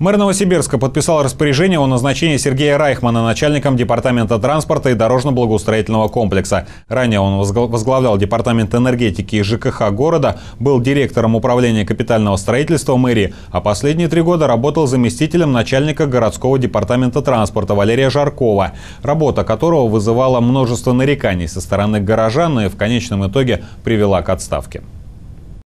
Мэр Новосибирска подписал распоряжение о назначении Сергея Райхмана начальником Департамента транспорта и дорожно-благоустроительного комплекса. Ранее он возглавлял Департамент энергетики и ЖКХ города, был директором управления капитального строительства мэрии, а последние три года работал заместителем начальника городского департамента транспорта Валерия Жаркова, работа которого вызывала множество нареканий со стороны горожан и в конечном итоге привела к отставке.